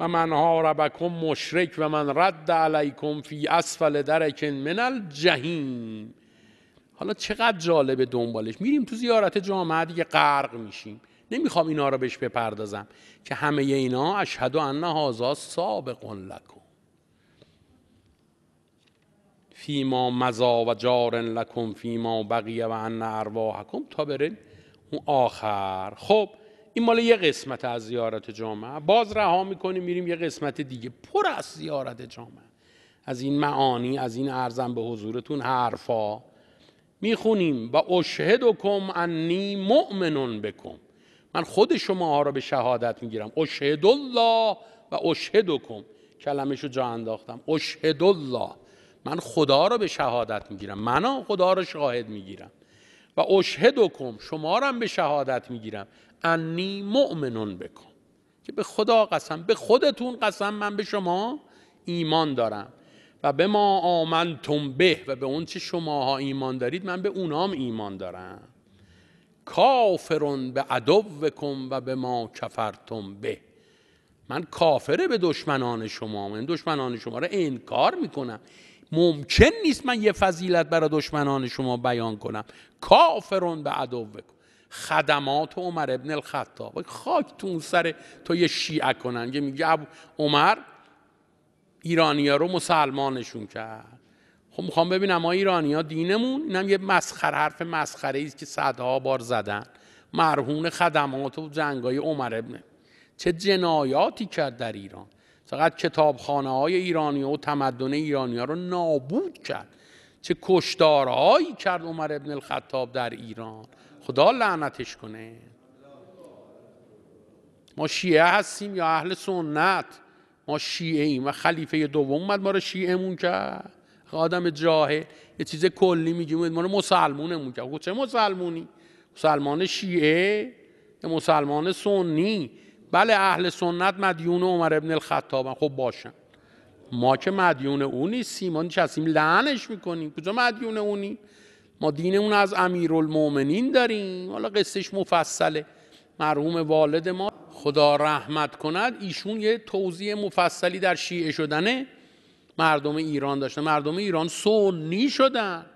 و من ربکم مشرک و من رد علیکم فی اسفل درکن من الجهیم حالا چقدر جالبه دنبالش میریم تو زیارت جامعه دیگه غرق میشیم نمیخوام اینا رو بهش بپردازم که همه اینا اشهد ان هازا سابق فی فیما مزا و جارن لکم فیما بقیه و ان ارواحکم تا بره اون آخر خب این مال یه قسمت از زیارت جامعه باز رها میکنیم میریم یه قسمت دیگه پر از زیارت جامعه از این معانی از این ارزم به حضورتون حرفا میخونیم و اشهدکم انی مؤمنون بکم من خود شما ها را به شهادت میگیرم اشهد الله و اشهدکم کم کلمشو جا انداختم اشهد الله من خدا را به شهادت میگیرم من خدا را شاهد میگیرم و اشهدکم شما را به شهادت میگیرم انی مؤمنون بکن که به خدا قسم به خودتون قسم من به شما ایمان دارم و به ما آمنتم به و به اون چه شماها ایمان دارید من به اونام ایمان دارم کافرون به عدوکم و به ما کفرتم به من کافره به دشمنان شما من دشمنان شما را انکار میکنم ممکن نیست من یه فضیلت برای دشمنان شما بیان کنم کافرون به عدو بکن خدمات عمر ابن الخطاب خاک تو اون سر تو یه شیعه کنن که میگه عمر ایرانیا رو مسلمانشون کرد خب میخوام ببینم ما ایرانیا دینمون اینم یه مسخر حرف مسخره است که صدها بار زدن مرهون خدمات و جنگای عمر ابن چه جنایاتی کرد در ایران فقط کتابخانه های ایرانی و تمدن ایرانی ها رو نابود کرد چه کشتارهایی کرد عمر ابن الخطاب در ایران خدا لعنتش کنه ما شیعه هستیم یا اهل سنت ما شیعه ایم و خلیفه دوم اومد ما رو شیعهمون کرد آدم جاهل یه چیز کلی میگیم ما رو مسلمونمون کرد خب چه مسلمونی مسلمان شیعه یا مسلمان سنی بله اهل سنت مدیون عمر ابن خطابن خب باشن ما که مدیون اونی سیمان چسیم لعنش میکنیم کجا مدیون اونی ما دین اون از المومنین داریم حالا قصهش مفصله مرحوم والد ما خدا رحمت کند ایشون یه توضیح مفصلی در شیعه شدن مردم ایران داشتن مردم ایران سنی شدن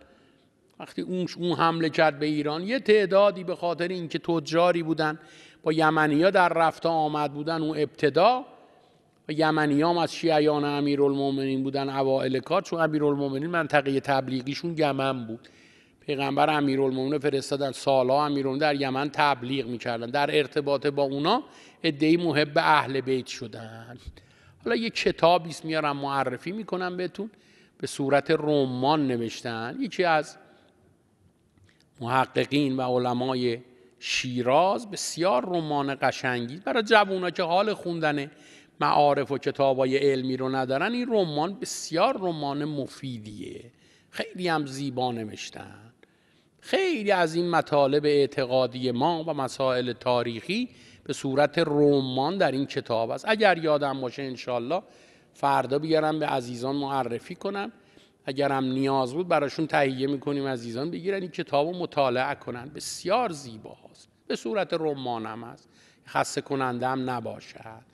وقتی اون حمله کرد به ایران یه تعدادی به خاطر اینکه تجاری بودن با ها در رفت آمد بودن اون ابتدا و یمنی هم از شیعیان المومنین بودن اوائل کار چون المومنین منطقه تبلیغیشون یمن بود پیغمبر امیرالمومنین فرستادن سالها امیر در یمن تبلیغ میکردن در ارتباط با اونا ادهی محب اهل بیت شدن حالا یه کتابی میارم معرفی میکنم بهتون به صورت رمان نوشتن یکی از محققین و علمای شیراز بسیار رمان قشنگی برای جوونا که حال خوندن معارف و کتابای علمی رو ندارن این رمان بسیار رمان مفیدیه خیلی هم زیبا نوشتن خیلی از این مطالب اعتقادی ما و مسائل تاریخی به صورت رمان در این کتاب است اگر یادم باشه انشالله فردا بیارم به عزیزان معرفی کنم هم نیاز بود براشون تهیه میکنیم عزیزان بگیرن این کتاب رو مطالعه کنن بسیار زیبا هست به صورت رمانم هست خسته کننده هم نباشد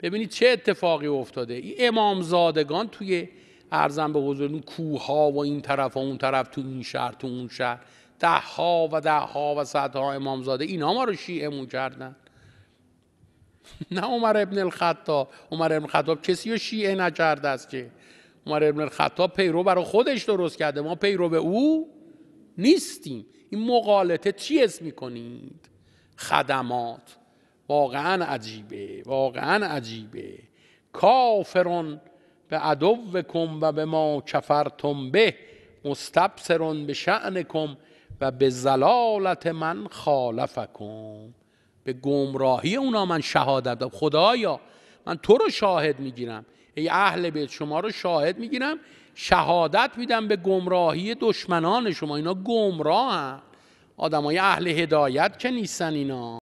ببینید چه اتفاقی افتاده این امامزادگان توی ارزم به کوه کوها و این طرف و اون طرف تو این شهر تو اون شهر ده ها و ده ها و صدها امامزاده اینا ما رو مون کردن نه عمر ابن الخطاب عمر ابن الخطاب کسی رو شیعه نکرده است که عمر ابن الخطاب پیرو برای خودش درست کرده ما پیرو به او نیستیم این مقالطه چی اسم میکنید خدمات واقعا عجیبه واقعا عجیبه کافرون به عدو کم و به ما کفرتم به مستبسرون به شعن کم و به زلالت من خالفکم به گمراهی اونا من شهادت دارم خدایا من تو رو شاهد میگیرم ای اهل بیت شما رو شاهد میگیرم شهادت میدم به گمراهی دشمنان شما اینا گمراهن آدمای اهل هدایت که نیستن اینا